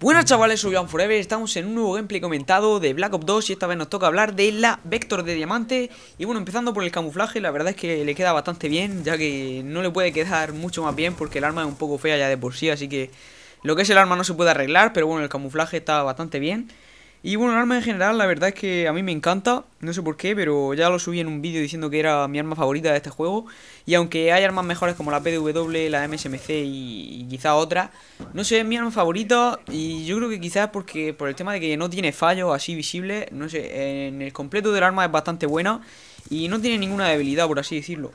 Buenas chavales, soy Juan Forever, estamos en un nuevo gameplay comentado de Black Ops 2 y esta vez nos toca hablar de la Vector de diamante y bueno, empezando por el camuflaje, la verdad es que le queda bastante bien ya que no le puede quedar mucho más bien porque el arma es un poco fea ya de por sí, así que lo que es el arma no se puede arreglar, pero bueno, el camuflaje está bastante bien y bueno, el arma en general, la verdad es que a mí me encanta, no sé por qué, pero ya lo subí en un vídeo diciendo que era mi arma favorita de este juego. Y aunque hay armas mejores como la PDW, la MSMC y, quizá otra no sé, es mi arma favorita. Y yo creo que quizás porque por el tema de que no tiene fallos así visibles, no sé, en el completo del arma es bastante buena y no tiene ninguna debilidad, por así decirlo.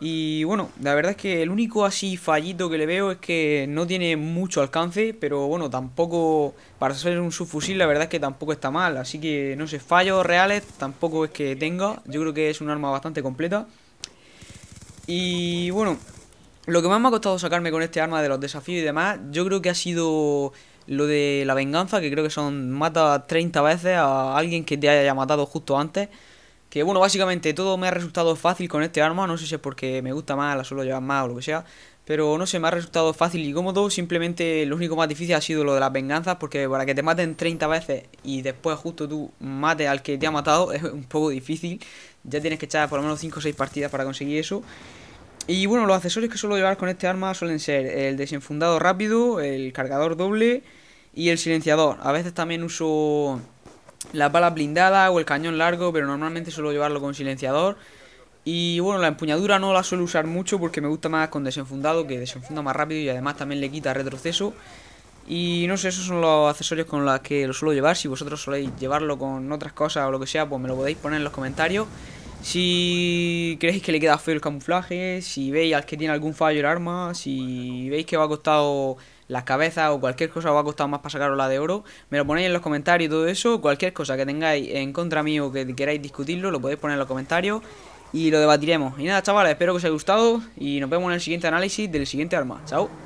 Y bueno, la verdad es que el único así fallito que le veo es que no tiene mucho alcance, pero bueno, tampoco, para ser un subfusil la verdad es que tampoco está mal, así que no sé, fallos reales tampoco es que tenga, yo creo que es un arma bastante completa. Y bueno, lo que más me ha costado sacarme con este arma de los desafíos y demás, yo creo que ha sido lo de la venganza, que creo que son mata 30 veces a alguien que te haya matado justo antes. Que bueno, básicamente todo me ha resultado fácil con este arma, no sé si es porque me gusta más, la suelo llevar más o lo que sea, pero no sé, me ha resultado fácil y cómodo, simplemente lo único más difícil ha sido lo de las venganzas, porque para que te maten 30 veces y después justo tú mates al que te ha matado es un poco difícil, ya tienes que echar por lo menos 5 o 6 partidas para conseguir eso. Y bueno, los accesorios que suelo llevar con este arma suelen ser el desenfundado rápido, el cargador doble y el silenciador. A veces también uso la bala blindada o el cañón largo, pero normalmente suelo llevarlo con silenciador. Y bueno, la empuñadura no la suelo usar mucho porque me gusta más con desenfundado, que desenfunda más rápido y además también le quita retroceso. Y no sé, esos son los accesorios con los que lo suelo llevar. Si vosotros soléis llevarlo con otras cosas o lo que sea, pues me lo podéis poner en los comentarios. Si creéis que le queda feo el camuflaje, si veis al que tiene algún fallo el arma, si veis que va costado las cabezas o cualquier cosa os ha costado más para sacaros la de oro, me lo ponéis en los comentarios y todo eso. Cualquier cosa que tengáis en contra mío o que queráis discutirlo, lo podéis poner en los comentarios y lo debatiremos. Y nada, chavales, espero que os haya gustado y nos vemos en el siguiente análisis del siguiente arma. Chao.